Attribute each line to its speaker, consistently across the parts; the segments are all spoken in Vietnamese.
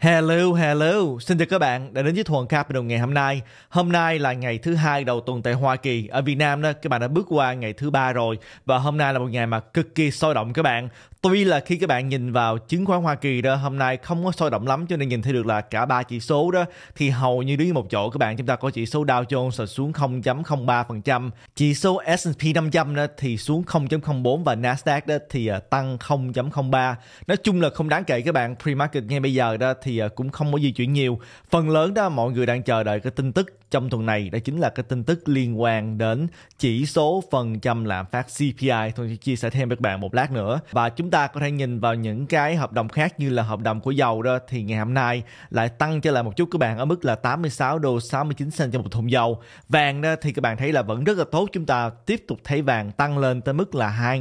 Speaker 1: Hello, hello. Xin chào các bạn đã đến với Thuần đầu ngày hôm nay. Hôm nay là ngày thứ hai đầu tuần tại Hoa Kỳ. Ở Việt Nam đó, các bạn đã bước qua ngày thứ ba rồi và hôm nay là một ngày mà cực kỳ sôi động các bạn. Tuy là khi các bạn nhìn vào chứng khoán Hoa Kỳ đó hôm nay không có sôi động lắm cho nên nhìn thấy được là cả ba chỉ số đó thì hầu như đứng một chỗ các bạn. Chúng ta có chỉ số Dow Jones là xuống 0.03%, chỉ số S&P 500 đó thì xuống 0.04 và Nasdaq đó thì à, tăng 0.03. Nói chung là không đáng kể các bạn. Pre-market ngay bây giờ đó thì thì à, cũng không có di chuyển nhiều. Phần lớn đó mọi người đang chờ đợi cái tin tức trong tuần này đó chính là cái tin tức liên quan đến chỉ số phần trăm lạm phát CPI. Tôi sẽ chia sẻ thêm với các bạn một lát nữa. Và chúng ta có thể nhìn vào những cái hợp đồng khác như là hợp đồng của dầu đó thì ngày hôm nay lại tăng trở lại một chút các bạn ở mức là 86 đô 69 cent cho một thùng dầu. Vàng đó thì các bạn thấy là vẫn rất là tốt. Chúng ta tiếp tục thấy vàng tăng lên tới mức là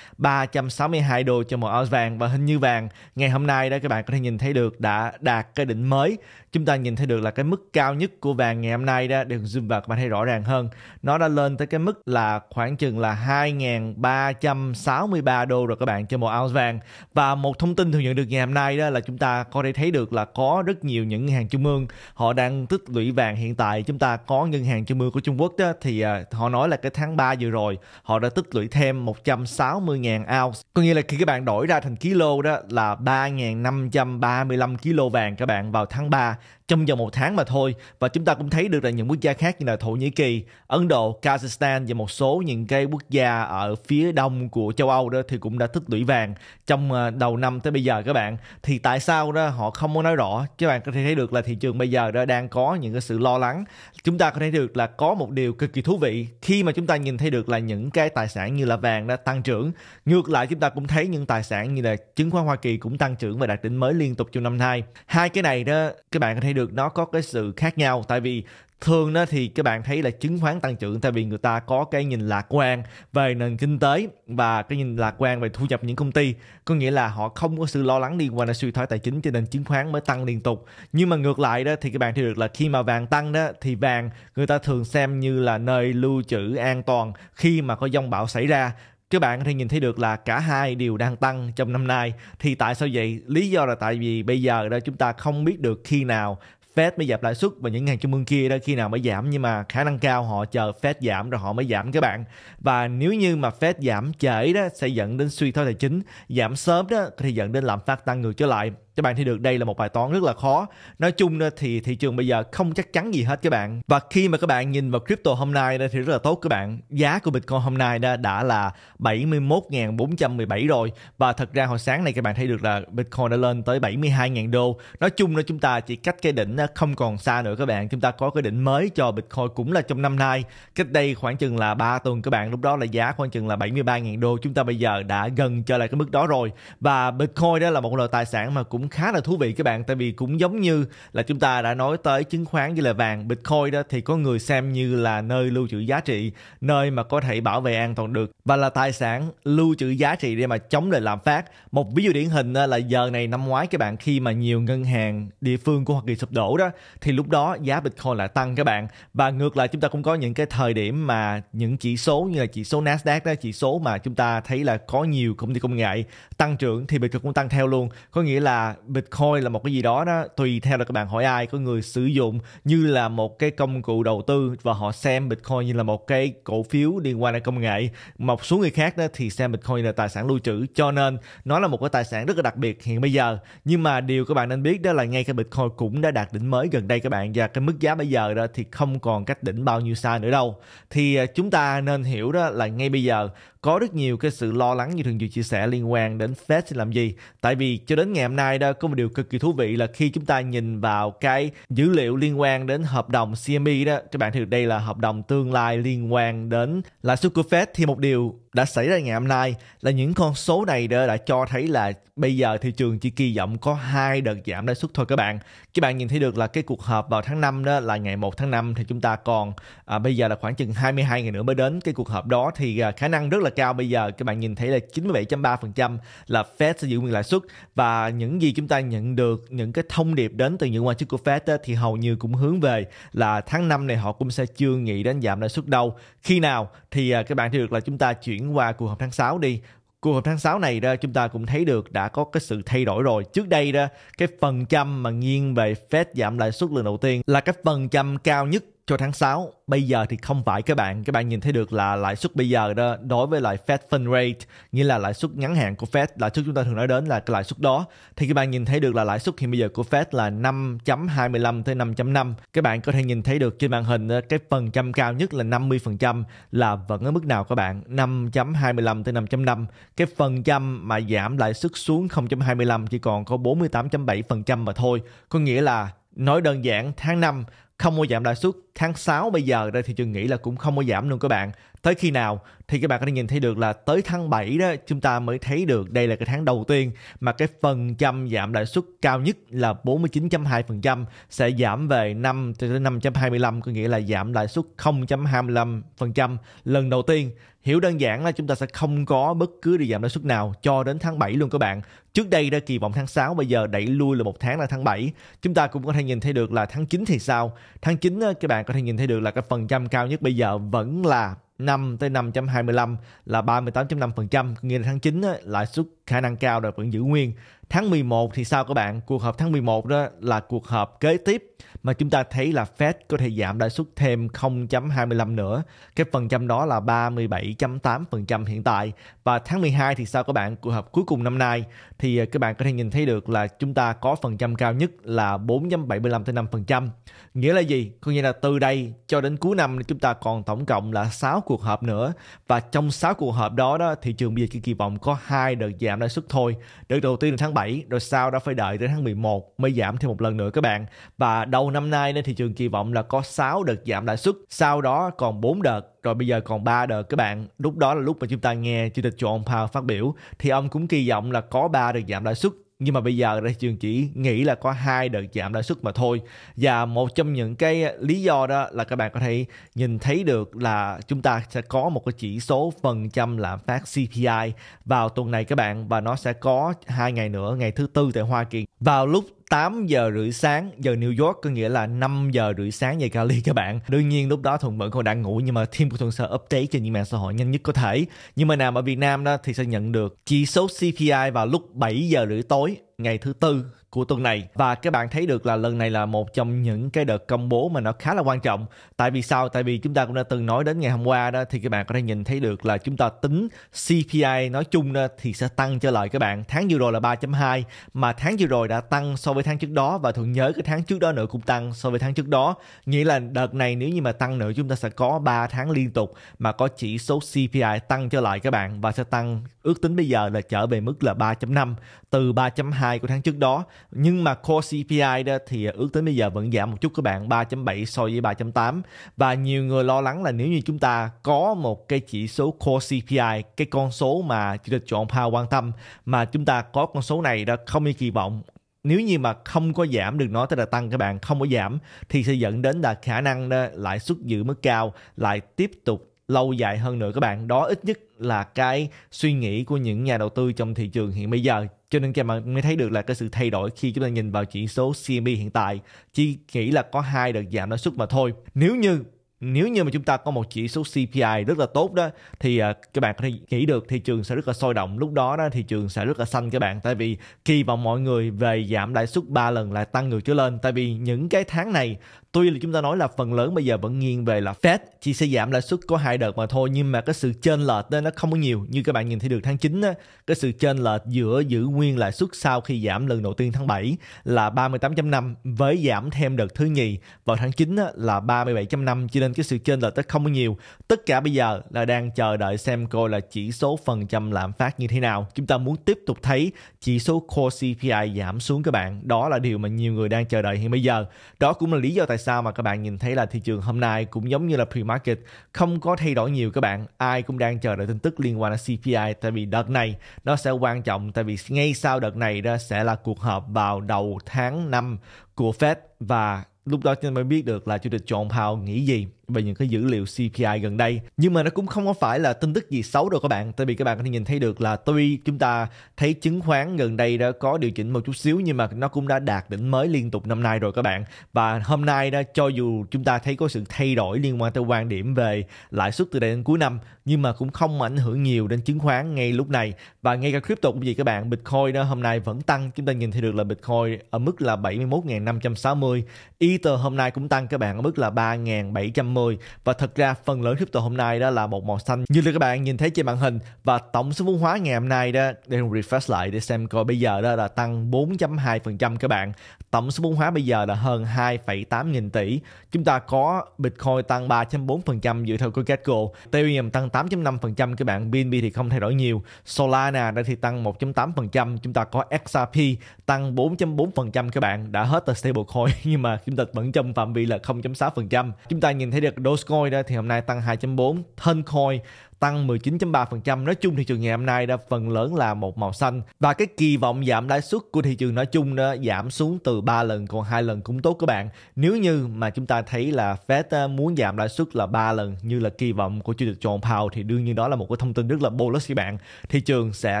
Speaker 1: 2.362 đô cho một ounce vàng và hình như vàng ngày hôm nay đó các bạn có thể nhìn thấy được đã đạt cái đỉnh mới chúng ta nhìn thấy được là cái mức cao nhất của vàng ngày hôm nay đó để zoom vào các bạn thấy rõ ràng hơn nó đã lên tới cái mức là khoảng chừng là 2.363 đô rồi các bạn cho một ounce vàng và một thông tin thường nhận được ngày hôm nay đó là chúng ta có thể thấy được là có rất nhiều những ngân hàng trung ương họ đang tích lũy vàng hiện tại chúng ta có ngân hàng trung ương của Trung Quốc đó thì à, họ nói là cái tháng 3 vừa rồi họ đã tích lũy thêm 160.000 ounce có nghĩa là khi các bạn đổi ra thành kilo đó là 3.535 kilo đầu vàng các bạn vào tháng 3 trong vòng một tháng mà thôi và chúng ta cũng thấy được là những quốc gia khác như là Thổ Nhĩ Kỳ, Ấn Độ, Kazakhstan và một số những cái quốc gia ở phía đông của châu Âu đó thì cũng đã tích lũy vàng trong ờ, đầu năm tới bây giờ các bạn thì tại sao đó họ không muốn nói rõ các bạn có thể thấy được là thị trường bây giờ đó đang có những cái sự lo lắng chúng ta có thể được là có một điều cực kỳ thú vị khi mà chúng ta nhìn thấy được là những cái tài sản như là vàng đã tăng trưởng ngược lại chúng ta cũng thấy những tài sản như là chứng khoán Hoa Kỳ cũng tăng trưởng và đạt đỉnh mới liên tục trong năm nay hai cái này đó các bạn có thể được nó có cái sự khác nhau tại vì thường đó thì các bạn thấy là chứng khoán tăng trưởng tại vì người ta có cái nhìn lạc quan về nền kinh tế và cái nhìn lạc quan về thu nhập những công ty có nghĩa là họ không có sự lo lắng liên quan đến suy thoái tài chính cho nên chứng khoán mới tăng liên tục nhưng mà ngược lại đó thì các bạn thấy được là khi mà vàng tăng đó thì vàng người ta thường xem như là nơi lưu trữ an toàn khi mà có dòng bão xảy ra các bạn có thể nhìn thấy được là cả hai đều đang tăng trong năm nay thì tại sao vậy lý do là tại vì bây giờ đó chúng ta không biết được khi nào Fed mới giảm lãi suất và những ngân hàng trung ương kia đó khi nào mới giảm nhưng mà khả năng cao họ chờ Fed giảm rồi họ mới giảm các bạn và nếu như mà Fed giảm trễ đó sẽ dẫn đến suy thoái tài chính giảm sớm đó thì dẫn đến lạm phát tăng ngược trở lại các bạn thấy được đây là một bài toán rất là khó nói chung thì thị trường bây giờ không chắc chắn gì hết các bạn và khi mà các bạn nhìn vào crypto hôm nay thì rất là tốt các bạn giá của bitcoin hôm nay đã là 71.417 rồi và thật ra hồi sáng này các bạn thấy được là bitcoin đã lên tới 72.000 đô nói chung là chúng ta chỉ cách cái đỉnh không còn xa nữa các bạn chúng ta có cái đỉnh mới cho bitcoin cũng là trong năm nay cách đây khoảng chừng là 3 tuần các bạn lúc đó là giá khoảng chừng là 73.000 đô chúng ta bây giờ đã gần trở lại cái mức đó rồi và bitcoin đó là một loại tài sản mà cũng cũng khá là thú vị các bạn tại vì cũng giống như là chúng ta đã nói tới chứng khoán như là vàng bitcoin đó thì có người xem như là nơi lưu trữ giá trị nơi mà có thể bảo vệ an toàn được và là tài sản lưu trữ giá trị để mà chống lại lạm phát một ví dụ điển hình là giờ này năm ngoái các bạn khi mà nhiều ngân hàng địa phương của hoa kỳ sụp đổ đó thì lúc đó giá bitcoin lại tăng các bạn và ngược lại chúng ta cũng có những cái thời điểm mà những chỉ số như là chỉ số nasdaq đó chỉ số mà chúng ta thấy là có nhiều công ty công nghệ tăng trưởng thì bitcoin cũng tăng theo luôn có nghĩa là Bitcoin là một cái gì đó đó tùy theo là các bạn hỏi ai có người sử dụng như là một cái công cụ đầu tư và họ xem Bitcoin như là một cái cổ phiếu liên quan đến công nghệ một số người khác đó thì xem Bitcoin là tài sản lưu trữ cho nên nó là một cái tài sản rất là đặc biệt hiện bây giờ nhưng mà điều các bạn nên biết đó là ngay cái Bitcoin cũng đã đạt đỉnh mới gần đây các bạn và cái mức giá bây giờ đó thì không còn cách đỉnh bao nhiêu xa nữa đâu thì à, chúng ta nên hiểu đó là ngay bây giờ có rất nhiều cái sự lo lắng như thường vừa chia sẻ liên quan đến Fed sẽ làm gì tại vì cho đến ngày hôm nay đó có một điều cực kỳ thú vị là khi chúng ta nhìn vào cái dữ liệu liên quan đến hợp đồng CME đó các bạn thấy đây là hợp đồng tương lai liên quan đến lãi suất của Fed thì một điều đã xảy ra ngày hôm nay là những con số này đã, đã cho thấy là bây giờ thị trường chỉ kỳ vọng có hai đợt giảm lãi suất thôi các bạn. Các bạn nhìn thấy được là cái cuộc họp vào tháng 5 đó là ngày 1 tháng 5 thì chúng ta còn à, bây giờ là khoảng chừng 22 ngày nữa mới đến cái cuộc họp đó thì à, khả năng rất là cao bây giờ các bạn nhìn thấy là 97.3% là Fed sẽ giữ nguyên lãi suất và những gì chúng ta nhận được những cái thông điệp đến từ những quan chức của Fed đó, thì hầu như cũng hướng về là tháng 5 này họ cũng sẽ chưa nghĩ đến giảm lãi suất đâu. Khi nào thì à, các bạn thấy được là chúng ta chuyển chuyển qua cuộc họp tháng 6 đi cuộc họp tháng 6 này đó chúng ta cũng thấy được đã có cái sự thay đổi rồi trước đây đó cái phần trăm mà nghiêng về Fed giảm lãi suất lần đầu tiên là cái phần trăm cao nhất cho tháng 6 bây giờ thì không phải các bạn các bạn nhìn thấy được là lãi suất bây giờ đó đối với lại Fed Fund Rate nghĩa là lãi suất ngắn hạn của Fed lãi suất chúng ta thường nói đến là cái lãi suất đó thì các bạn nhìn thấy được là lãi suất hiện bây giờ của Fed là 5.25 tới 5.5 các bạn có thể nhìn thấy được trên màn hình cái phần trăm cao nhất là 50% là vẫn ở mức nào các bạn 5.25 tới 5.5 cái phần trăm mà giảm lãi suất xuống 0.25 chỉ còn có 48.7% mà thôi có nghĩa là Nói đơn giản, tháng 5 không mua giảm lãi suất tháng 6 bây giờ đây thì trường nghĩ là cũng không có giảm luôn các bạn tới khi nào thì các bạn có thể nhìn thấy được là tới tháng 7 đó chúng ta mới thấy được đây là cái tháng đầu tiên mà cái phần trăm giảm lãi suất cao nhất là 49.2% sẽ giảm về 5 cho đến 5.25 có nghĩa là giảm lãi suất 0.25% lần đầu tiên Hiểu đơn giản là chúng ta sẽ không có bất cứ đi giảm lãi suất nào cho đến tháng 7 luôn các bạn. Trước đây đã kỳ vọng tháng 6 bây giờ đẩy lui là một tháng là tháng 7. Chúng ta cũng có thể nhìn thấy được là tháng 9 thì sao? Tháng 9 các bạn có thể nhìn thấy được là cái phần trăm cao nhất bây giờ vẫn là 5 tới 5.25 là 38.5%, nghĩa là tháng 9 lãi suất khả năng cao là vẫn giữ nguyên. Tháng 11 thì sao các bạn? Cuộc họp tháng 11 đó là cuộc họp kế tiếp mà chúng ta thấy là Fed có thể giảm lãi suất thêm 0.25 nữa. Cái phần trăm đó là 37.8% hiện tại. Và tháng 12 thì sao các bạn? Cuộc họp cuối cùng năm nay thì à, các bạn có thể nhìn thấy được là chúng ta có phần trăm cao nhất là 4.75-5%. Nghĩa là gì? Có nghĩa là từ đây cho đến cuối năm chúng ta còn tổng cộng là 6 cuộc họp nữa. Và trong 6 cuộc họp đó, đó thị trường bây giờ chỉ kỳ vọng có hai đợt giảm lãi suất thôi. Đợt đầu tiên là tháng 7 rồi sau đó phải đợi đến tháng 11 mới giảm thêm một lần nữa các bạn. Và đầu năm nay nên thị trường kỳ vọng là có 6 đợt giảm lãi suất, sau đó còn 4 đợt rồi bây giờ còn 3 đợt các bạn. Lúc đó là lúc mà chúng ta nghe Chủ tịch John Powell phát biểu thì ông cũng kỳ vọng là có 3 đợt giảm lãi suất nhưng mà bây giờ đây trường chỉ nghĩ là có hai đợt giảm lãi suất mà thôi và một trong những cái lý do đó là các bạn có thể nhìn thấy được là chúng ta sẽ có một cái chỉ số phần trăm lạm phát CPI vào tuần này các bạn và nó sẽ có hai ngày nữa ngày thứ tư tại Hoa Kỳ vào lúc 8 giờ rưỡi sáng giờ New York có nghĩa là 5 giờ rưỡi sáng về Cali các bạn. Đương nhiên lúc đó Thuận vẫn còn đang ngủ nhưng mà team của Thuận sẽ update trên những mạng xã hội nhanh nhất có thể. Nhưng mà nào ở Việt Nam đó thì sẽ nhận được chỉ số CPI vào lúc 7 giờ rưỡi tối ngày thứ tư của tuần này và các bạn thấy được là lần này là một trong những cái đợt công bố mà nó khá là quan trọng tại vì sao tại vì chúng ta cũng đã từng nói đến ngày hôm qua đó thì các bạn có thể nhìn thấy được là chúng ta tính CPI nói chung đó, thì sẽ tăng trở lại các bạn tháng vừa rồi là 3.2 mà tháng vừa rồi đã tăng so với tháng trước đó và thường nhớ cái tháng trước đó nữa cũng tăng so với tháng trước đó nghĩa là đợt này nếu như mà tăng nữa chúng ta sẽ có 3 tháng liên tục mà có chỉ số CPI tăng trở lại các bạn và sẽ tăng ước tính bây giờ là trở về mức là 3.5 từ 3.2 2 của tháng trước đó. Nhưng mà core CPI đó thì ước tính bây giờ vẫn giảm một chút các bạn 3.7 so với 3.8 và nhiều người lo lắng là nếu như chúng ta có một cái chỉ số core CPI, cái con số mà chủ tịch chọn Powell quan tâm mà chúng ta có con số này đó không như kỳ vọng nếu như mà không có giảm được nó tới là tăng các bạn không có giảm thì sẽ dẫn đến là khả năng lãi suất giữ mức cao lại tiếp tục lâu dài hơn nữa các bạn đó ít nhất là cái suy nghĩ của những nhà đầu tư trong thị trường hiện bây giờ cho nên các bạn mới thấy được là cái sự thay đổi khi chúng ta nhìn vào chỉ số CME hiện tại chỉ nghĩ là có hai đợt giảm lãi suất mà thôi nếu như nếu như mà chúng ta có một chỉ số CPI rất là tốt đó thì à, các bạn có thể nghĩ được thị trường sẽ rất là sôi động lúc đó đó thị trường sẽ rất là xanh các bạn tại vì kỳ vọng mọi người về giảm lãi suất 3 lần lại tăng ngược trở lên tại vì những cái tháng này tuy là chúng ta nói là phần lớn bây giờ vẫn nghiêng về là Fed chỉ sẽ giảm lãi suất có hai đợt mà thôi nhưng mà cái sự chênh lệch nó không có nhiều như các bạn nhìn thấy được tháng 9 á, cái sự chênh lệch giữa giữ nguyên lãi suất sau khi giảm lần đầu tiên tháng 7 là 38.5 với giảm thêm đợt thứ nhì vào tháng 9 á, là 37.5 cho nên cái sự chênh lệch nó không có nhiều tất cả bây giờ là đang chờ đợi xem coi là chỉ số phần trăm lạm phát như thế nào chúng ta muốn tiếp tục thấy chỉ số core CPI giảm xuống các bạn đó là điều mà nhiều người đang chờ đợi hiện bây giờ đó cũng là lý do tại sao mà các bạn nhìn thấy là thị trường hôm nay cũng giống như là pre-market không có thay đổi nhiều các bạn. Ai cũng đang chờ đợi tin tức liên quan đến CPI tại vì đợt này nó sẽ quan trọng tại vì ngay sau đợt này đó sẽ là cuộc họp vào đầu tháng 5 của Fed và lúc đó chúng ta mới biết được là chủ tịch John Powell nghĩ gì về những cái dữ liệu CPI gần đây. Nhưng mà nó cũng không có phải là tin tức gì xấu đâu các bạn, tại vì các bạn có thể nhìn thấy được là tuy chúng ta thấy chứng khoán gần đây đã có điều chỉnh một chút xíu nhưng mà nó cũng đã đạt đỉnh mới liên tục năm nay rồi các bạn. Và hôm nay đó cho dù chúng ta thấy có sự thay đổi liên quan tới quan điểm về lãi suất từ đây đến cuối năm nhưng mà cũng không ảnh hưởng nhiều đến chứng khoán ngay lúc này và ngay cả crypto cũng vậy các bạn, Bitcoin đó hôm nay vẫn tăng, chúng ta nhìn thấy được là Bitcoin ở mức là 71.560, Ether hôm nay cũng tăng các bạn ở mức là 3.710 10 và thật ra phần lớn crypto hôm nay đó là một màu xanh như là các bạn nhìn thấy trên màn hình và tổng số vốn hóa ngày hôm nay đó để refresh lại để xem coi bây giờ đó là tăng 4.2% các bạn tổng số vốn hóa bây giờ là hơn 2,8 nghìn tỷ chúng ta có Bitcoin tăng 3.4% dựa theo CoinGecko Ethereum tăng 8.5% các bạn BNB thì không thay đổi nhiều Solana đã thì tăng 1.8% chúng ta có XRP tăng 4.4% các bạn đã hết là stablecoin nhưng mà chúng ta vẫn trong phạm vi là 0.6% chúng ta nhìn thấy được Dogecoin đó thì hôm nay tăng 2.4, Toncoin tăng 19.3%. Nói chung thị trường ngày hôm nay đã phần lớn là một màu xanh và cái kỳ vọng giảm lãi suất của thị trường nói chung đó giảm xuống từ 3 lần còn hai lần cũng tốt các bạn. Nếu như mà chúng ta thấy là Fed ờ, muốn giảm lãi suất là 3 lần như là kỳ vọng của chủ tịch John Powell thì đương nhiên đó là một cái thông tin rất là bullish các bạn. Thị trường sẽ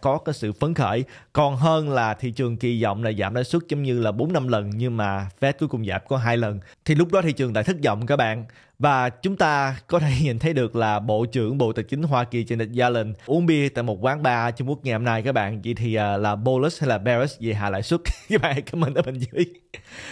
Speaker 1: có cái sự phấn khởi còn hơn là thị trường kỳ vọng là giảm lãi suất giống như là 4 5 lần nhưng mà Fed cuối cùng giảm có hai lần thì lúc đó thị trường lại thất vọng các bạn. Và chúng ta có thể nhìn thấy được là Bộ trưởng Bộ Tài chính Hoa Kỳ Janet Yellen uống bia tại một quán bar ở Trung Quốc ngày hôm nay các bạn. Vậy thì uh, là Bolus hay là bearish về hạ lãi suất? các bạn comment ở bên dưới.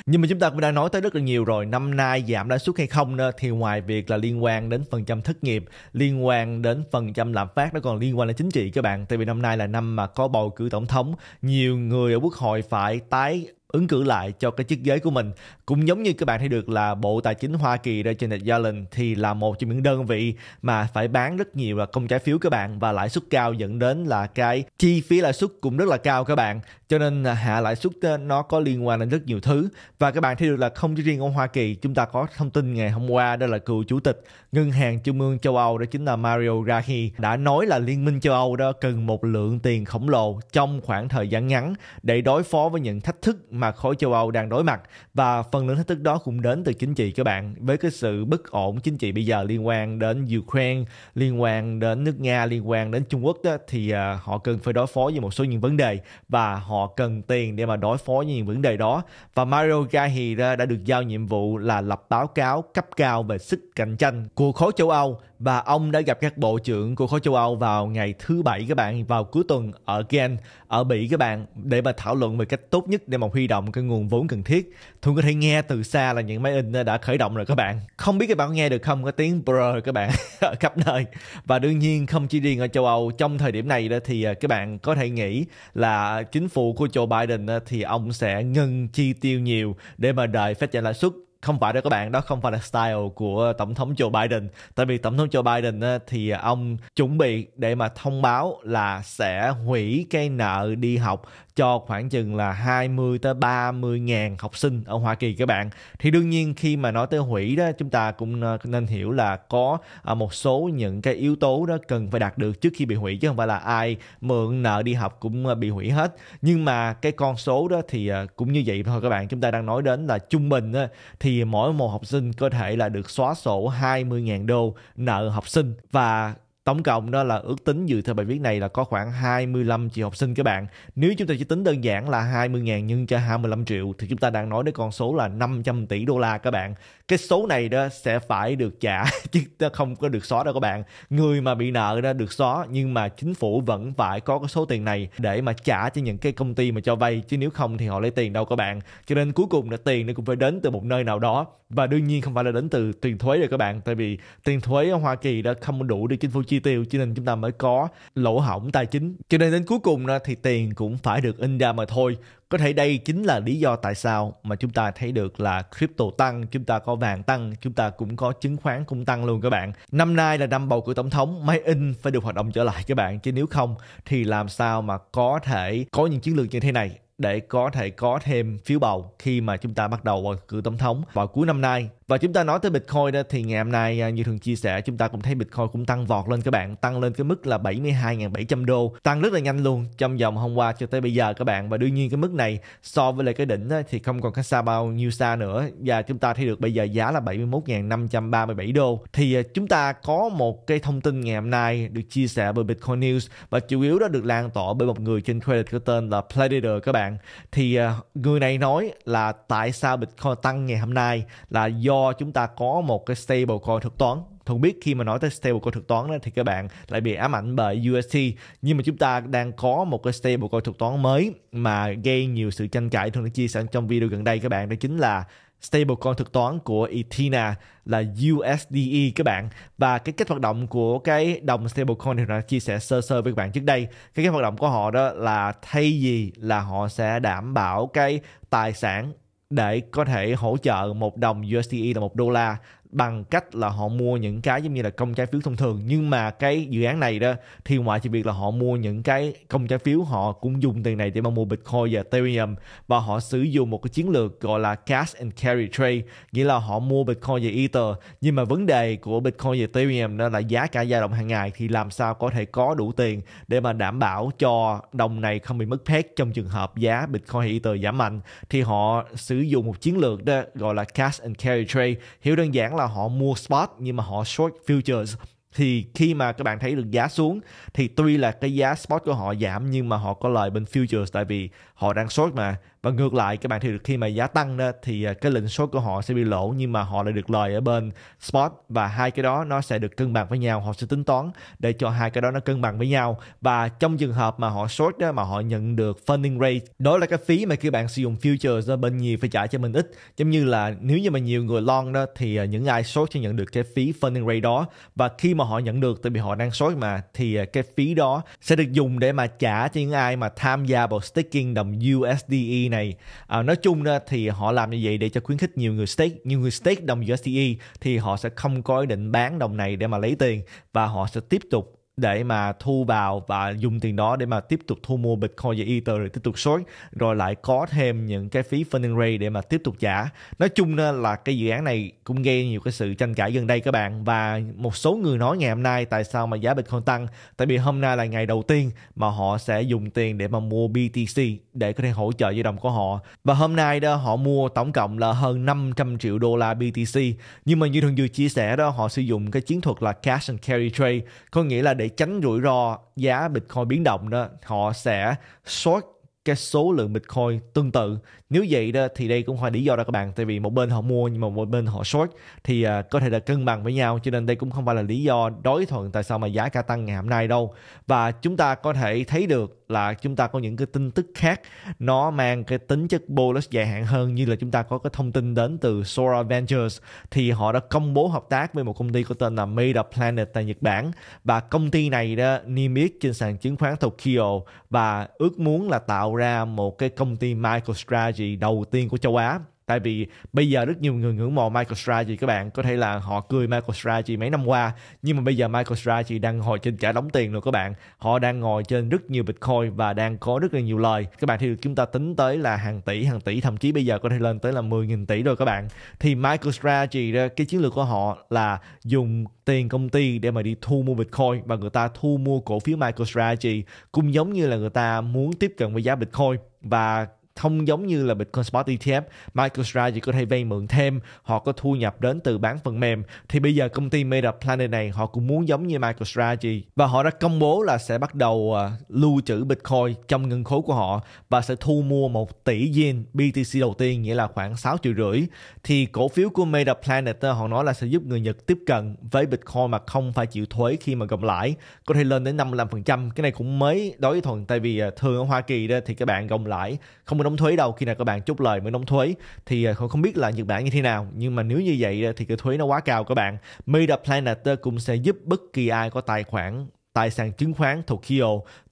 Speaker 1: Nhưng mà chúng ta cũng đã nói tới rất là nhiều rồi. Năm nay giảm lãi suất hay không nữa, thì ngoài việc là liên quan đến phần trăm thất nghiệp, liên quan đến phần trăm lạm phát, nó còn liên quan đến chính trị các bạn. Tại vì năm nay là năm mà có bầu cử tổng thống. Nhiều người ở quốc hội phải tái ứng cử lại cho cái chức giới của mình cũng giống như các bạn thấy được là bộ tài chính Hoa Kỳ Janet Yellen thì là một trong những đơn vị mà phải bán rất nhiều là công trái phiếu các bạn và lãi suất cao dẫn đến là cái chi phí lãi suất cũng rất là cao các bạn cho nên hạ lãi suất ờ, nó có liên quan đến rất nhiều thứ và các bạn thấy được là không chỉ riêng ở Hoa Kỳ chúng ta có thông tin ngày hôm qua đó là cựu chủ tịch ngân hàng trung ương châu Âu đó chính là Mario Draghi đã nói là liên minh châu Âu đó cần một lượng tiền khổng lồ trong khoảng thời gian ngắn để đối phó với những thách thức mà khối châu Âu đang đối mặt và phần lớn thách thức đó cũng đến từ chính trị các bạn với cái sự bất ổn chính trị bây giờ liên quan đến Ukraine liên quan đến nước Nga liên quan đến Trung Quốc đó, thì uh, họ cần phải đối phó với một số những vấn đề và họ cần tiền để mà đối phó với những vấn đề đó và Mario Draghi đã được giao nhiệm vụ là lập báo cáo cấp cao về sức cạnh tranh của khối châu Âu và ông đã gặp các bộ trưởng của khối châu Âu vào ngày thứ bảy các bạn vào cuối tuần ở Gen ở Bỉ các bạn để mà thảo luận về cách tốt nhất để mà huy động cái nguồn vốn cần thiết. Thuận có thể nghe từ xa là những máy in đã khởi động rồi các bạn. Không biết các bạn có nghe được không có tiếng brr các bạn ở khắp nơi. Và đương nhiên không chỉ riêng ở châu Âu trong thời điểm này đó thì à, các bạn có thể nghĩ là chính phủ của Joe Biden à, thì ông sẽ ngừng chi tiêu nhiều để mà đợi phép trả lãi suất không phải đâu các bạn đó không phải là style của tổng thống Joe Biden tại vì tổng thống Joe Biden thì ông chuẩn bị để mà thông báo là sẽ hủy cái nợ đi học cho khoảng chừng là 20 tới 30 ngàn học sinh ở Hoa Kỳ các bạn. Thì đương nhiên khi mà nói tới hủy đó chúng ta cũng ờ, nên hiểu là có ờ, một số những cái yếu tố đó cần phải đạt được trước khi bị hủy chứ không phải là ai mượn nợ đi học cũng ờ, bị hủy hết. Nhưng mà cái con số đó thì cũng như vậy thôi các bạn. Chúng ta đang nói đến là trung bình thì mỗi một học sinh có thể là được xóa sổ 20 ngàn đô nợ học sinh và Tổng cộng đó là ước tính dựa theo bài viết này là có khoảng 25 triệu học sinh các bạn. Nếu chúng ta chỉ tính đơn giản là 20.000 nhân cho 25 triệu thì chúng ta đang nói đến con số là 500 tỷ đô la các bạn. Cái số này đó sẽ phải được trả chứ không có được xóa đâu các bạn. Người mà bị nợ đó được xóa nhưng mà chính phủ vẫn phải có cái số tiền này để mà trả cho những cái công ty mà cho vay chứ nếu không thì họ lấy tiền đâu các bạn. Cho nên cuối cùng là tiền nó cũng phải đến từ một nơi nào đó và đương nhiên không phải là đến từ tiền thuế rồi các bạn tại vì tiền thuế ở Hoa Kỳ đã không đủ để chính phủ chi chi tiêu cho nên chúng ta mới có lỗ hỏng tài chính cho nên đến cuối cùng thì tiền cũng phải được in ra mà thôi có thể đây chính là lý do tại sao mà chúng ta thấy được là crypto tăng, chúng ta có vàng tăng, chúng ta cũng có chứng khoán cũng tăng luôn các bạn. Năm nay là năm bầu cử tổng thống, máy in phải được hoạt động trở lại các bạn, chứ nếu không thì làm sao mà có thể có những chiến lược như thế này để có thể có thêm phiếu bầu khi mà chúng ta bắt đầu bầu cử tổng thống vào cuối năm nay và chúng ta nói tới Bitcoin đó, thì ngày hôm nay à, như thường chia sẻ chúng ta cũng thấy Bitcoin cũng tăng vọt lên các bạn tăng lên cái mức là 72.700 đô tăng rất là nhanh luôn trong vòng hôm qua cho tới bây giờ các bạn và đương nhiên cái mức này so với lại cái đỉnh đó, thì không còn cách xa bao nhiêu xa nữa và chúng ta thấy được bây giờ giá là 71.537 đô thì à, chúng ta có một cái thông tin ngày hôm nay được chia sẻ bởi Bitcoin News và chủ yếu đó được lan tỏa bởi một người trên twitter có tên là Predator các bạn thì à, người này nói là tại sao Bitcoin tăng ngày hôm nay là do do chúng ta có một cái stable coin thực toán Thuận biết khi mà nói tới stable coin thực toán đó, thì các bạn lại bị ám ảnh bởi UST nhưng mà chúng ta đang có một cái stable coin thực toán mới mà gây nhiều sự tranh cãi thường được chia sẻ trong video gần đây các bạn đó chính là stable coin thực toán của Ethina là USDE các bạn và cái cách hoạt động của cái đồng stable coin thì đã chia sẻ sơ sơ với các bạn trước đây cái cách hoạt động của họ đó là thay gì là họ sẽ đảm bảo cái tài sản để có thể hỗ trợ một đồng USD e là một đô la bằng cách là họ mua những cái giống như là công trái phiếu thông thường nhưng mà cái dự án này đó thì ngoại trừ việc là họ mua những cái công trái phiếu họ cũng dùng tiền này để mà mua Bitcoin và Ethereum và họ sử dụng một cái chiến lược gọi là cash and carry trade nghĩa là họ mua Bitcoin và Ether nhưng mà vấn đề của Bitcoin và Ethereum đó là giá cả dao động hàng ngày thì làm sao có thể có đủ tiền để mà đảm bảo cho đồng này không bị mất phép trong trường hợp giá Bitcoin và Ether giảm mạnh thì họ sử dụng một chiến lược đó gọi là cash and carry trade hiểu đơn giản là họ mua spot nhưng mà họ short futures thì khi mà các bạn thấy được giá xuống thì tuy là cái giá spot của họ giảm nhưng mà họ có lời bên futures tại vì họ đang short mà và ngược lại các bạn thì khi mà giá tăng đó thì à, cái lệnh số của họ sẽ bị lỗ nhưng mà họ lại được lời ở bên spot và hai cái đó nó sẽ được cân bằng với nhau họ sẽ tính toán để cho hai cái đó nó cân bằng với nhau và trong trường hợp mà họ short đó mà họ nhận được funding rate đó là cái phí mà khi bạn sử dụng futures đó bên nhiều phải trả cho mình ít giống như là nếu như mà nhiều người long đó thì à, những ai short sẽ nhận được cái phí funding rate đó và khi mà họ nhận được tại vì họ đang short mà thì à, cái phí đó sẽ được dùng để mà trả cho những ai mà tham gia vào staking đồng USDE này này à, nói chung ra thì họ làm như vậy để cho khuyến khích nhiều người stake nhiều người stake đồng USDE thì họ sẽ không có ý định bán đồng này để mà lấy tiền và họ sẽ tiếp tục để mà thu vào và dùng tiền đó để mà tiếp tục thu mua Bitcoin và Ether rồi tiếp tục short rồi lại có thêm những cái phí funding rate để mà tiếp tục trả. Nói chung là cái dự án này cũng gây nhiều cái sự tranh cãi gần đây các bạn và một số người nói ngày hôm nay tại sao mà giá Bitcoin tăng tại vì hôm nay là ngày đầu tiên mà họ sẽ dùng tiền để mà mua BTC để có thể hỗ trợ dây đồng của họ và hôm nay đó họ mua tổng cộng là hơn 500 triệu đô la BTC nhưng mà như thường vừa chia sẻ đó họ sử dụng cái chiến thuật là cash and carry trade có nghĩa là để để tránh rủi ro giá Bitcoin biến động đó họ sẽ short cái số lượng Bitcoin tương tự. Nếu vậy đó thì đây cũng phải lý do đó các bạn tại vì một bên họ mua nhưng mà một bên họ short thì uh, có thể là cân bằng với nhau cho nên đây cũng không phải là lý do đối thuận tại sao mà giá cả tăng ngày hôm nay đâu. Và chúng ta có thể thấy được là chúng ta có những cái tin tức khác nó mang cái tính chất bullish dài hạn hơn như là chúng ta có cái thông tin đến từ Sora Ventures thì họ đã công bố hợp tác với một công ty có tên là Made Up Planet tại Nhật Bản và công ty này đó niêm yết trên sàn chứng khoán Tokyo và ước muốn là tạo ra một cái công ty MicroStrategy đầu tiên của châu Á tại vì bây giờ rất nhiều người ngưỡng mộ Michael Strategy các bạn có thể là họ cười Michael Strategy mấy năm qua nhưng mà bây giờ Michael Strategy đang ngồi trên cả đóng tiền rồi các bạn họ đang ngồi trên rất nhiều Bitcoin và đang có rất là nhiều lời các bạn thì chúng ta tính tới là hàng tỷ hàng tỷ thậm chí bây giờ có thể lên tới là 10.000 tỷ rồi các bạn thì Michael Strategy cái chiến lược của họ là dùng tiền công ty để mà đi thu mua Bitcoin và người ta thu mua cổ phiếu Michael MicroStrategy cũng giống như là người ta muốn tiếp cận với giá Bitcoin và không giống như là Bitcoin Spot ETF, MicroStrategy có thể vay mượn thêm, họ có thu nhập đến từ bán phần mềm. Thì bây giờ công ty Meta Planet này họ cũng muốn giống như MicroStrategy và họ đã công bố là sẽ bắt đầu à, lưu trữ Bitcoin trong ngân khố của họ và sẽ thu mua 1 tỷ Yen BTC đầu tiên nghĩa là khoảng 6 triệu rưỡi. Thì cổ phiếu của Meta Planet à, họ nói là sẽ giúp người Nhật tiếp cận với Bitcoin mà không phải chịu thuế khi mà gồng lãi có thể lên đến 55%. Cái này cũng mới đối với thuần tại vì à, thường ở Hoa Kỳ đó thì các bạn gồng lãi không đóng thuế đâu khi nào các bạn chốt lời mới đóng thuế thì à, không không biết là Nhật Bản như thế nào nhưng mà nếu như vậy thì cái thuế nó quá cao các bạn Media Planet cũng sẽ giúp bất kỳ ai có tài khoản tài sản chứng khoán Tokyo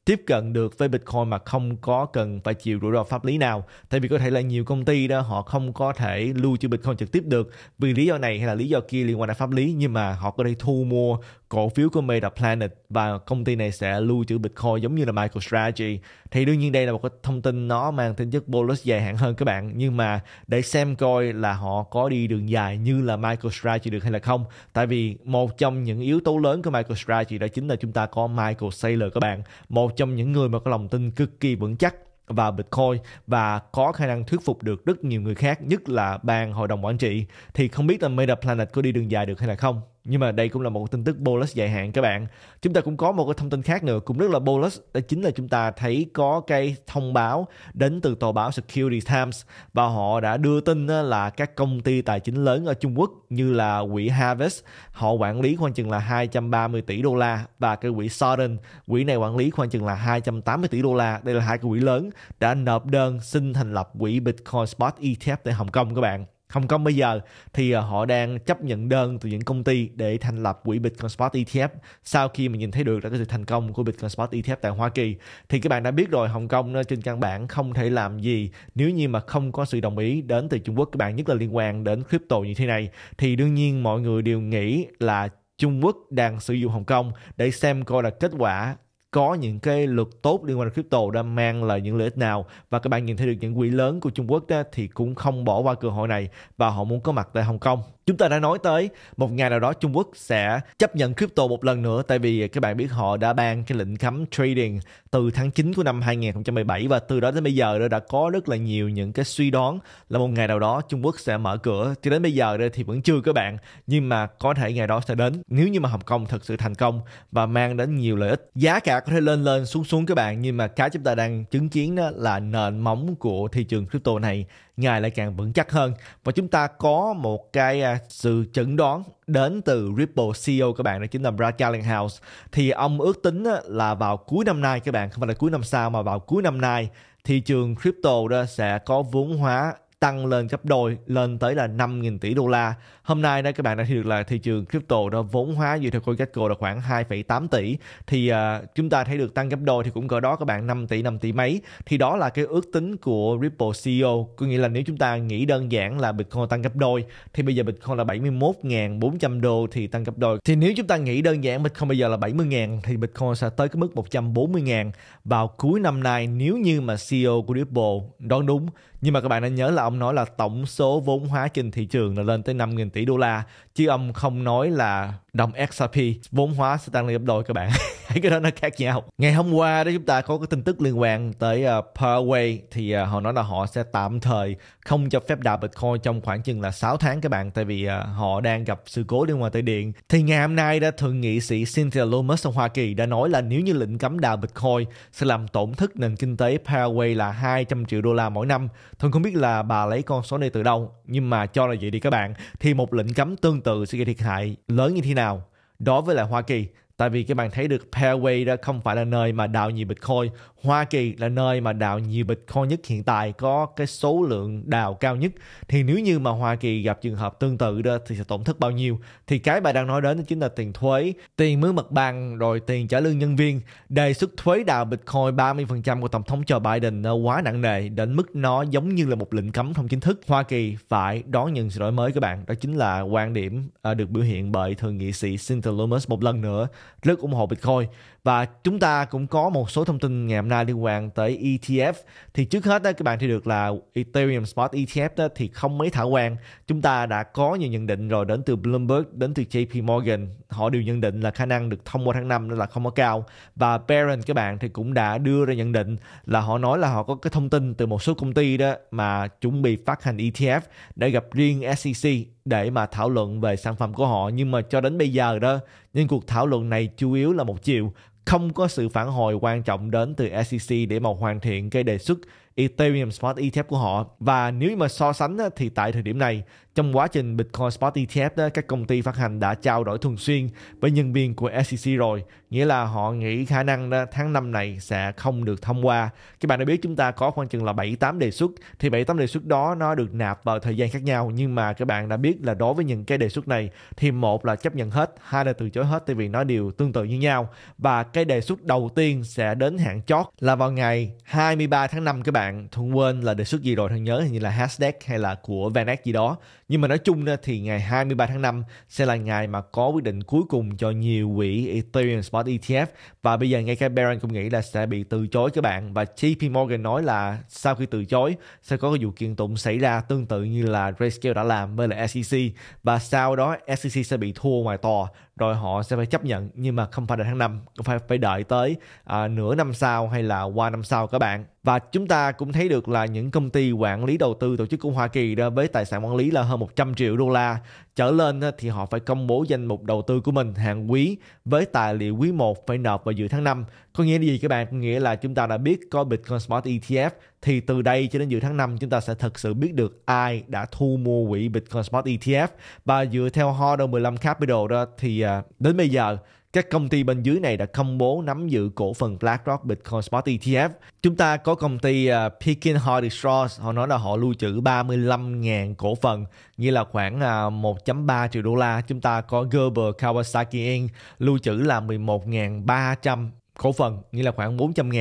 Speaker 1: tiếp cận được với Bitcoin mà không có cần phải chịu rủi ro pháp lý nào. Tại vì có thể là nhiều công ty đó họ không có thể lưu trữ Bitcoin trực tiếp được vì lý do này hay là lý do kia liên quan đến pháp lý nhưng mà họ có thể thu mua cổ phiếu của Meta Planet và công ty này sẽ lưu trữ Bitcoin giống như là MicroStrategy. Thì đương nhiên đây là một cái thông tin nó mang tính chất bolus dài hạn hơn các bạn nhưng mà để xem coi là họ có đi đường dài như là MicroStrategy được hay là không. Tại vì một trong những yếu tố lớn của MicroStrategy đó chính là chúng ta có Michael Saylor các bạn, một trong những người mà có lòng tin cực kỳ vững chắc vào Bitcoin và có khả năng thuyết phục được rất nhiều người khác, nhất là ban hội đồng quản trị. Thì không biết là Meta Planet có đi đường dài được hay là không? nhưng mà đây cũng là một tin tức bolus dài hạn các bạn chúng ta cũng có một cái thông tin khác nữa cũng rất là bolus đó chính là chúng ta thấy có cái thông báo đến từ tờ báo Security Times và họ đã đưa tin là các công ty tài chính lớn ở Trung Quốc như là quỹ Harvest họ quản lý khoảng chừng là 230 tỷ đô la và cái quỹ Southern quỹ này quản lý khoảng chừng là 280 tỷ đô la đây là hai cái quỹ lớn đã nộp đơn xin thành lập quỹ Bitcoin Spot ETF tại Hồng Kông các bạn Hồng Kông bây giờ thì ờ, họ đang chấp nhận đơn từ những công ty để thành lập quỹ Bitcoin Spot ETF sau khi mà nhìn thấy được là cái sự thành công của Bitcoin Spot ETF tại Hoa Kỳ thì các bạn đã biết rồi Hồng Kông trên căn bản không thể làm gì nếu như mà không có sự đồng ý đến từ Trung Quốc các bạn nhất là liên quan đến crypto như thế này thì đương nhiên mọi người đều nghĩ là Trung Quốc đang sử dụng Hồng Kông để xem coi là kết quả có những cái luật tốt liên quan đến crypto đã mang lại những lợi ích nào và các bạn nhìn thấy được những quỹ lớn của Trung Quốc đó, thì cũng không bỏ qua cơ hội này và họ muốn có mặt tại Hồng Kông Chúng ta đã nói tới một ngày nào đó Trung Quốc sẽ chấp nhận crypto một lần nữa tại vì các bạn biết họ đã ban cái lệnh cấm trading từ tháng 9 của năm 2017 và từ đó đến bây giờ đã có rất là nhiều những cái suy đoán là một ngày nào đó Trung Quốc sẽ mở cửa thì đến bây giờ thì vẫn chưa các bạn nhưng mà có thể ngày đó sẽ đến nếu như mà Hồng Kông thật sự thành công và mang đến nhiều lợi ích giá cả có thể lên lên xuống xuống các bạn nhưng mà cái chúng ta đang chứng kiến đó là nền móng của thị trường crypto này ngày lại càng vững chắc hơn và chúng ta có một cái à, sự chẩn đoán đến từ Ripple CEO các bạn đó chính là Brad Gellinghouse thì ông ước tính là vào cuối năm nay các bạn không phải là cuối năm sau mà vào cuối năm nay thị trường crypto đó sẽ có vốn hóa tăng lên gấp đôi lên tới là 5.000 tỷ đô la. Hôm nay đây các bạn đã thấy được là thị trường crypto đó vốn hóa dựa theo coin gecko là khoảng 2,8 tỷ thì uh, chúng ta thấy được tăng gấp đôi thì cũng cỡ đó các bạn 5 tỷ 5 tỷ mấy thì đó là cái ước tính của Ripple CEO có nghĩa là nếu chúng ta nghĩ đơn giản là Bitcoin tăng gấp đôi thì bây giờ Bitcoin là 71.400 đô thì tăng gấp đôi thì nếu chúng ta nghĩ đơn giản Bitcoin bây giờ là 70.000 thì Bitcoin sẽ tới cái mức 140.000 vào cuối năm nay nếu như mà CEO của Ripple đoán đúng nhưng mà các bạn nên nhớ là ông ông nói là tổng số vốn hóa trên thị trường là lên tới 5.000 tỷ đô la chứ ông không nói là đồng XRP vốn hóa sẽ tăng lên gấp đôi các bạn hãy cái đó nó khác nhau ngày hôm qua đó chúng ta có cái tin tức liên quan tới uh, ờ, Paraguay thì uh, họ nói là họ sẽ tạm thời không cho phép đạp Bitcoin trong khoảng chừng là 6 tháng các bạn tại vì uh, họ đang gặp sự cố liên quan tới điện thì ngày hôm nay đã thượng nghị sĩ Cynthia Lumos ở Hoa Kỳ đã nói là nếu như lệnh cấm đạp Bitcoin sẽ làm tổn thất nền kinh tế Paraguay là 200 triệu đô la mỗi năm Thuận không biết là bà lấy con số này từ đâu nhưng mà cho là vậy đi các bạn thì một lệnh cấm tương tự sẽ gây thiệt hại lớn như thế nào nào, đó với lại Hoa Kỳ Tại vì các bạn thấy được Pairway đó không phải là nơi mà đào nhiều Bitcoin. Hoa Kỳ là nơi mà đào nhiều Bitcoin nhất hiện tại có cái số lượng đào cao nhất. Thì nếu như mà Hoa Kỳ gặp trường hợp tương tự đó thì sẽ tổn thất bao nhiêu? Thì cái bài đang nói đến chính là tiền thuế, tiền mướn mặt bằng, rồi tiền trả lương nhân viên. Đề xuất thuế đào Bitcoin 30% của Tổng thống Joe Biden quá nặng nề đến mức nó giống như là một lệnh cấm không chính thức. Hoa Kỳ phải đón nhận sự đổi mới các bạn. Đó chính là quan điểm ờ, được biểu hiện bởi thượng nghị sĩ Cynthia Lummis một lần nữa rất ủng hộ Bitcoin và chúng ta cũng có một số thông tin ngày hôm nay liên quan tới ETF thì trước hết đó, các bạn thì được là Ethereum Spot ETF đó, thì không mấy khả quan chúng ta đã có nhiều nhận định rồi đến từ Bloomberg đến từ JP Morgan họ đều nhận định là khả năng được thông qua tháng 5 là không có cao và Barron các bạn thì cũng đã đưa ra nhận định là họ nói là họ có cái thông tin từ một số công ty đó mà chuẩn bị phát hành ETF để gặp riêng SEC để mà thảo luận về sản phẩm của họ nhưng mà cho đến bây giờ đó những cuộc thảo luận này chủ yếu là một chiều không có sự phản hồi quan trọng đến từ SEC để mà hoàn thiện cái đề xuất Ethereum Smart ETF của họ và nếu mà so sánh thì tại thời điểm này trong quá trình Bitcoin Spot ETF đó, các công ty phát hành đã trao đổi thường xuyên với nhân viên của SEC rồi, nghĩa là họ nghĩ khả năng đó, tháng 5 này sẽ không được thông qua. Các bạn đã biết chúng ta có khoảng chừng là 7-8 đề xuất, thì 7-8 đề xuất đó nó được nạp vào thời gian khác nhau, nhưng mà các bạn đã biết là đối với những cái đề xuất này thì một là chấp nhận hết, hai là từ chối hết tại vì nó đều tương tự như nhau và cái đề xuất đầu tiên sẽ đến hạn chót là vào ngày 23 tháng 5 các bạn. Thuận quên là đề xuất gì rồi, thằng nhớ hình như là hashtag hay là của Vanex gì đó nhưng mà nói chung thì ngày 23 tháng 5 sẽ là ngày mà có quyết định cuối cùng cho nhiều quỹ Ethereum Spot ETF và bây giờ ngay cả Barron cũng nghĩ là sẽ bị từ chối các bạn và JP Morgan nói là sau khi từ chối sẽ có cái vụ kiện tụng xảy ra tương tự như là Grayscale đã làm với là SEC và sau đó SEC sẽ bị thua ngoài tòa rồi họ sẽ phải chấp nhận nhưng mà không phải đợi tháng 5 phải phải đợi tới à, nửa năm sau hay là qua năm sau các bạn và chúng ta cũng thấy được là những công ty quản lý đầu tư tổ chức của Hoa Kỳ đó với tài sản quản lý là hơn 100 triệu đô la trở lên thì họ phải công bố danh mục đầu tư của mình hàng quý với tài liệu quý 1 phải nộp vào giữa tháng 5. Có nghĩa là gì các bạn? Có nghĩa là chúng ta đã biết có Bitcoin Spot ETF thì từ đây cho đến giữa tháng 5 chúng ta sẽ thật sự biết được ai đã thu mua quỹ Bitcoin Spot ETF và dựa theo Hodl 15 Capital đó thì à, đến bây giờ các công ty bên dưới này đã công bố nắm giữ cổ phần BlackRock Bitcoin Spot ETF. Chúng ta có công ty uh, à, Pekin Harding Straws, họ nói là họ lưu trữ 35.000 cổ phần, nghĩa là khoảng uh, à, 1.3 triệu đô la. Chúng ta có Gerber Kawasaki Inc. lưu trữ là 11.300 cổ phần nghĩa là khoảng 400 000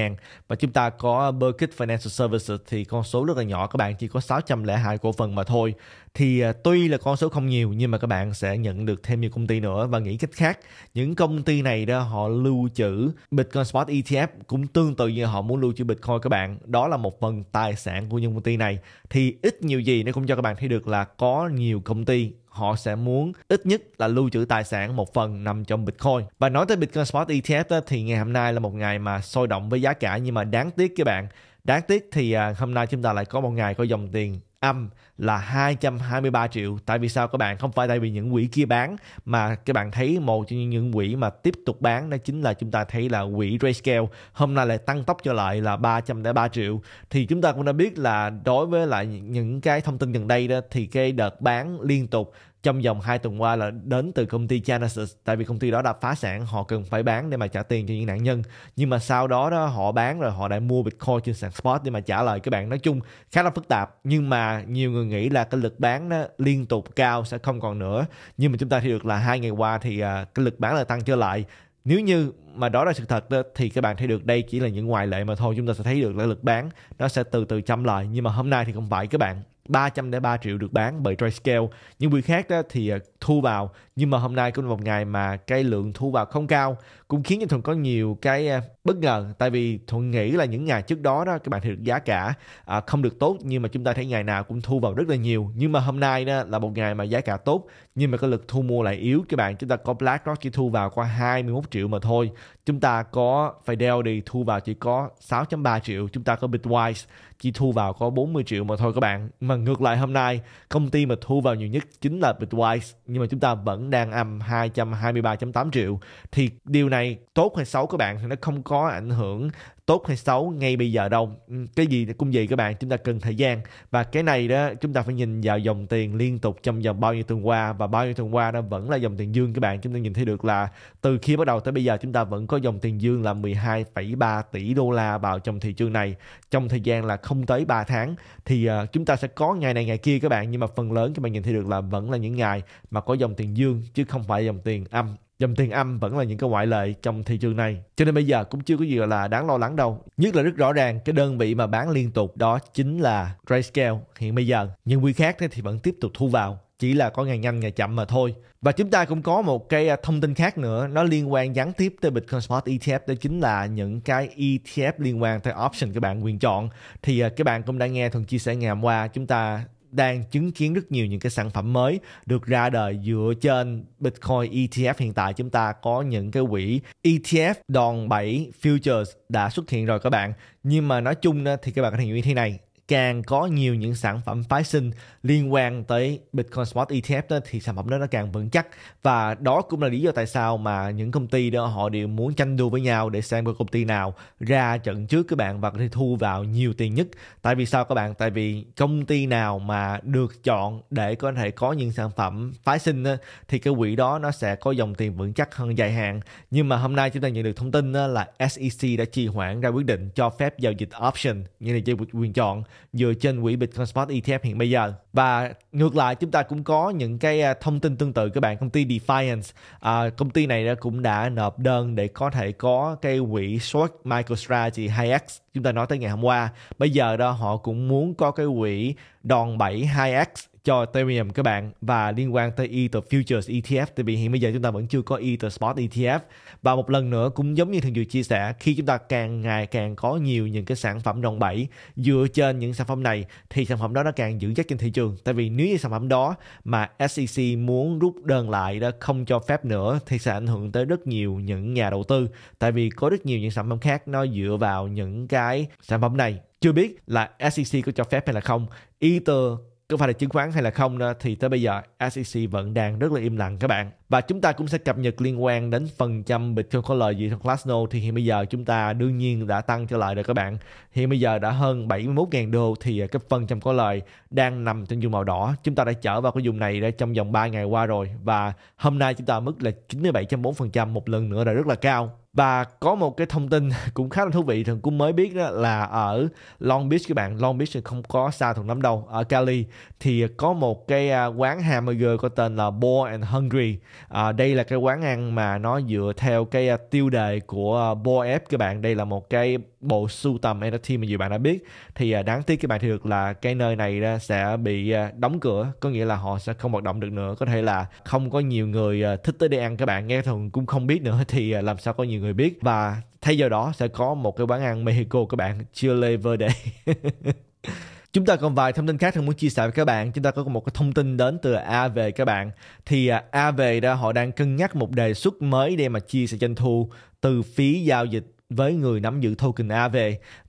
Speaker 1: và chúng ta có Berkit Financial Services thì con số rất là nhỏ các bạn chỉ có 602 cổ phần mà thôi thì à, tuy là con số không nhiều nhưng mà các bạn sẽ nhận được thêm nhiều công ty nữa và nghĩ cách khác những công ty này đó họ lưu trữ Bitcoin Spot ETF cũng tương tự như họ muốn lưu trữ Bitcoin các bạn đó là một phần tài sản của những công ty này thì ít nhiều gì nó cũng cho các bạn thấy được là có nhiều công ty họ sẽ muốn ít nhất là lưu trữ tài sản một phần nằm trong Bitcoin. Và nói tới Bitcoin Spot ETF đó, thì ngày hôm nay là một ngày mà sôi động với giá cả nhưng mà đáng tiếc các bạn. Đáng tiếc thì à, hôm nay chúng ta lại có một ngày có dòng tiền âm là 223 triệu. Tại vì sao các bạn? Không phải tại vì những quỹ kia bán mà các bạn thấy một trong những quỹ mà tiếp tục bán đó chính là chúng ta thấy là quỹ Grayscale hôm nay lại tăng tốc trở lại là 303 triệu. Thì chúng ta cũng đã biết là đối với lại những cái thông tin gần đây đó thì cái đợt bán liên tục trong vòng 2 tuần qua là đến từ công ty Genesis tại vì công ty đó đã phá sản họ cần phải bán để mà trả tiền cho những nạn nhân nhưng mà sau đó đó họ bán rồi họ đã mua Bitcoin trên sàn spot để mà trả lời các bạn nói chung khá là phức tạp nhưng mà nhiều người nghĩ là cái lực bán nó liên tục cao sẽ không còn nữa nhưng mà chúng ta thấy được là hai ngày qua thì à, cái lực bán là tăng trở lại nếu như mà đó là sự thật đó, thì các bạn thấy được đây chỉ là những ngoại lệ mà thôi chúng ta sẽ thấy được là lực bán nó sẽ từ từ chậm lại nhưng mà hôm nay thì không phải các bạn 303 triệu được bán bởi Grayscale. Những buổi khác đó thì à, thu vào nhưng mà hôm nay cũng là một ngày mà cái lượng thu vào không cao cũng khiến cho Thuận có nhiều cái à, bất ngờ tại vì thuận nghĩ là những ngày trước đó đó các bạn thì được giá cả à, không được tốt nhưng mà chúng ta thấy ngày nào cũng thu vào rất là nhiều nhưng mà hôm nay đó là một ngày mà giá cả tốt nhưng mà cái lực thu mua lại yếu các bạn chúng ta có BlackRock chỉ thu vào qua 21 triệu mà thôi chúng ta có Fidelity thu vào chỉ có 6.3 triệu chúng ta có Bitwise chỉ thu vào có 40 triệu mà thôi các bạn mà ngược lại hôm nay công ty mà thu vào nhiều nhất chính là Bitwise nhưng mà chúng ta vẫn đang âm 223.8 triệu thì điều này tốt hay xấu các bạn thì nó không có có ảnh hưởng tốt hay xấu ngay bây giờ đâu ừ, cái gì cũng vậy các bạn chúng ta cần thời gian và cái này đó chúng ta phải nhìn vào dòng tiền liên tục trong vòng bao nhiêu tuần qua và bao nhiêu tuần qua đó vẫn là dòng tiền dương các bạn chúng ta nhìn thấy được là từ khi bắt đầu tới bây giờ chúng ta vẫn có dòng tiền dương là 12,3 tỷ đô la vào trong thị trường này trong thời gian là không tới 3 tháng thì uh, chúng ta sẽ có ngày này ngày kia các bạn nhưng mà phần lớn các bạn nhìn thấy được là vẫn là những ngày mà có dòng tiền dương chứ không phải dòng tiền âm Dòng tiền âm vẫn là những cái ngoại lệ trong thị trường này. Cho nên bây giờ cũng chưa có gì gọi là đáng lo lắng đâu. Nhất là rất rõ ràng cái đơn vị mà bán liên tục đó chính là Grayscale hiện bây giờ. Nhưng quy khác thì vẫn tiếp tục thu vào chỉ là có ngày nhanh ngày chậm mà thôi. Và chúng ta cũng có một cái à, thông tin khác nữa, nó liên quan gián tiếp tới Bitcoin Spot ETF, đó chính là những cái ETF liên quan tới option các bạn quyền chọn. Thì à, các bạn cũng đã nghe Thuần chia sẻ ngày hôm qua, chúng ta đang chứng kiến rất nhiều những cái sản phẩm mới được ra đời dựa trên Bitcoin ETF hiện tại chúng ta có những cái quỹ ETF đòn bẩy futures đã xuất hiện rồi các bạn nhưng mà nói chung thì các bạn có thể hiểu như thế này càng có nhiều những sản phẩm phái sinh liên quan tới Bitcoin Spot ETF đó, thì sản phẩm đó nó càng vững chắc và đó cũng là lý do tại sao mà những công ty đó họ đều muốn tranh đua với nhau để xem coi công ty nào ra trận trước các bạn và có thể thu vào nhiều tiền nhất tại vì sao các bạn tại vì công ty nào mà được chọn để có thể có những sản phẩm phái sinh đó, thì cái quỹ đó nó sẽ có dòng tiền vững chắc hơn dài hạn nhưng mà hôm nay chúng ta nhận được thông tin là SEC đã trì hoãn ra quyết định cho phép giao dịch option như là giao dịch quyền chọn dựa trên quỹ Bitcoin Spot ETF hiện bây giờ và ngược lại chúng ta cũng có những cái à, thông tin tương tự các bạn công ty Defiance à, công ty này cũng đã nộp đơn để có thể có cái quỹ short MicroStrategy 2x chúng ta nói tới ngày hôm qua bây giờ đó họ cũng muốn có cái quỹ đòn bẩy 2x cho Ethereum các bạn và liên quan tới Ether Futures ETF tại vì hiện bây giờ chúng ta vẫn chưa có Ether Spot ETF và một lần nữa cũng giống như thường vừa chia sẻ khi chúng ta càng ngày càng có nhiều những cái sản phẩm đòn bẩy dựa trên những sản phẩm này thì sản phẩm đó nó càng giữ chắc trên thị trường tại vì nếu như sản phẩm đó mà SEC muốn rút đơn lại đó không cho phép nữa thì sẽ ảnh hưởng tới rất nhiều những nhà đầu tư tại vì có rất nhiều những sản phẩm khác nó dựa vào những cái cái sản phẩm này chưa biết là SEC có cho phép hay là không Ether có phải là chứng khoán hay là không nữa, thì tới bây giờ SEC vẫn đang rất là im lặng các bạn và chúng ta cũng sẽ cập nhật liên quan đến phần trăm Bitcoin có lời gì trong Classno thì hiện bây giờ chúng ta đương nhiên đã tăng trở lại rồi các bạn hiện bây giờ đã hơn 71.000 đô thì cái phần trăm có lời đang nằm trên vùng màu đỏ chúng ta đã trở vào cái vùng này đã trong vòng 3 ngày qua rồi và hôm nay chúng ta ở mức là 97.4% một lần nữa là rất là cao và có một cái thông tin cũng khá là thú vị thường cũng mới biết đó là ở Long Beach các bạn Long Beach thì không có xa thường lắm đâu ở Cali thì có một cái à, quán hamburger có tên là Bored and Hungry à, đây là cái quán ăn mà nó dựa theo cái à, tiêu đề của à, F các bạn đây là một cái bộ sưu tầm NFT mà nhiều bạn đã biết thì à, đáng tiếc các bạn thực là cái nơi này sẽ bị à, đóng cửa có nghĩa là họ sẽ không hoạt động được nữa có thể là không có nhiều người à, thích tới đây ăn các bạn nghe thường cũng không biết nữa thì làm sao có nhiều người biết và thay vào đó sẽ có một cái quán ăn Mexico các bạn Chile Verde Chúng ta còn vài thông tin khác Thân muốn chia sẻ với các bạn. Chúng ta có một cái thông tin đến từ a về các bạn. Thì a về đó họ đang cân nhắc một đề xuất mới để mà chia sẻ doanh thu từ phí giao dịch với người nắm giữ token AV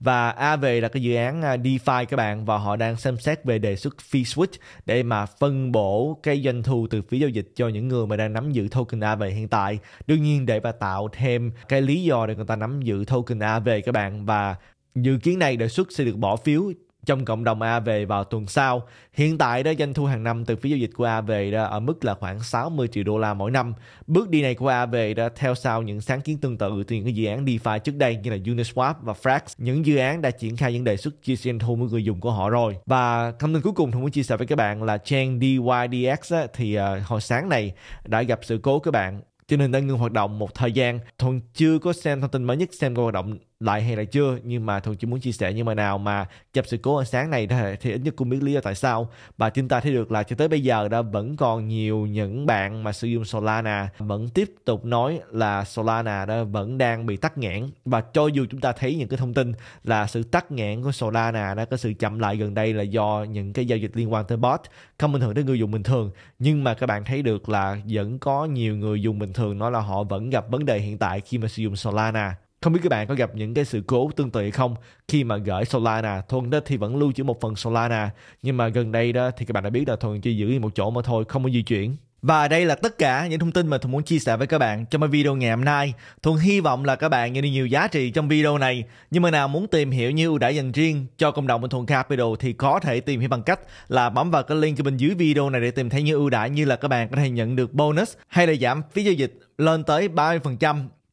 Speaker 1: và AV là cái dự án à, DeFi các bạn và họ đang xem xét về đề xuất fee switch để mà phân bổ cái doanh thu từ phí giao dịch cho những người mà đang nắm giữ token AV hiện tại. Đương nhiên để mà tạo thêm cái lý do để người ta nắm giữ token AV các bạn và dự kiến này đề xuất sẽ được bỏ phiếu trong cộng đồng AV vào tuần sau. Hiện tại đó doanh thu hàng năm từ phí giao dịch của AV đó ở mức là khoảng 60 triệu đô la mỗi năm. Bước đi này của AV đã theo sau những sáng kiến tương tự từ những dự án DeFi trước đây như là Uniswap và Frax. Những dự án đã triển khai những đề xuất chia sẻ thu với người dùng của họ rồi. Và thông tin cuối cùng tôi muốn chia sẻ với các bạn là Chain DYDX á, thì uh, hồi sáng này đã gặp sự cố các bạn cho nên đã ngừng hoạt động một thời gian thuận chưa có xem thông tin mới nhất xem qua hoạt động lại hay là chưa nhưng mà thường chỉ muốn chia sẻ nhưng mà nào mà gặp sự cố ánh sáng này thì ít nhất cũng biết lý do tại sao và chúng ta thấy được là cho tới bây giờ đã vẫn còn nhiều những bạn mà sử dụng Solana vẫn tiếp tục nói là Solana đã vẫn đang bị tắc nghẽn và cho dù chúng ta thấy những cái thông tin là sự tắc nghẽn của Solana đã có sự chậm lại gần đây là do những cái giao dịch liên quan tới bot không ảnh hưởng tới người dùng bình thường nhưng mà các bạn thấy được là vẫn có nhiều người dùng bình thường nói là họ vẫn gặp vấn đề hiện tại khi mà sử dụng Solana không biết các bạn có gặp những cái sự cố tương tự hay không khi mà gửi Solana, Thuần đó thì vẫn lưu trữ một phần Solana, nhưng mà gần đây đó thì các bạn đã biết là Thuần chỉ giữ một chỗ mà thôi, không có di chuyển. Và đây là tất cả những thông tin mà Thuần muốn chia sẻ với các bạn trong video ngày hôm nay. Thuần hy vọng là các bạn nhận được nhiều giá trị trong video này. Nhưng mà nào muốn tìm hiểu như ưu đãi dành riêng cho cộng đồng bên Thuần Capital thì có thể tìm hiểu bằng cách là bấm vào cái link ở bên dưới video này để tìm thấy những ưu đãi như là các bạn có thể nhận được bonus hay là giảm phí giao dịch lên tới 30%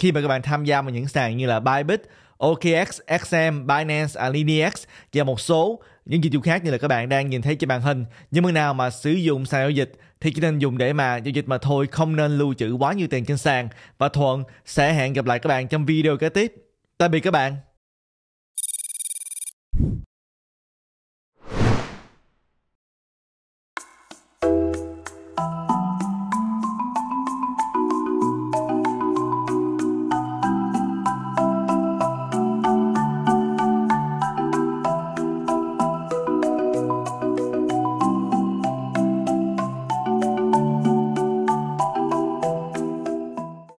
Speaker 1: khi mà các bạn tham gia vào những sàn như là Bybit, OKX, XM, Binance, AliDX và một số những dịch vụ khác như là các bạn đang nhìn thấy trên màn hình. Nhưng mà nào mà sử dụng sàn giao dịch thì chỉ nên dùng để mà giao dịch mà thôi, không nên lưu trữ quá nhiều tiền trên sàn. Và Thuận sẽ hẹn gặp lại các bạn trong video kế tiếp. Tạm biệt các bạn.